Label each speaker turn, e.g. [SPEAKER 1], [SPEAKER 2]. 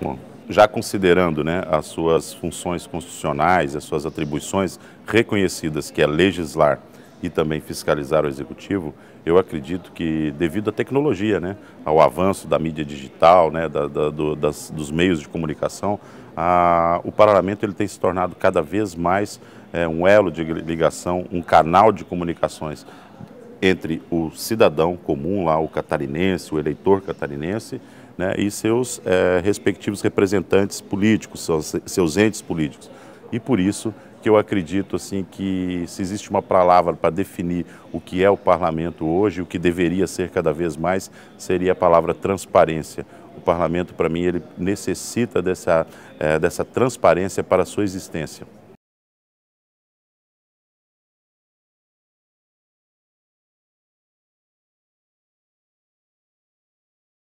[SPEAKER 1] Bom, já considerando né, as suas funções constitucionais, as suas atribuições reconhecidas, que é legislar e também fiscalizar o executivo, eu acredito que devido à tecnologia, né, ao avanço da mídia digital, né, da, da, do, das, dos meios de comunicação, a, o parlamento ele tem se tornado cada vez mais é, um elo de ligação, um canal de comunicações entre o cidadão comum lá, o catarinense, o eleitor catarinense, né, e seus é, respectivos representantes políticos, seus, seus entes políticos. E por isso que eu acredito assim que se existe uma palavra para definir o que é o parlamento hoje, o que deveria ser cada vez mais, seria a palavra transparência. O parlamento, para mim, ele necessita dessa, é, dessa transparência para a sua existência.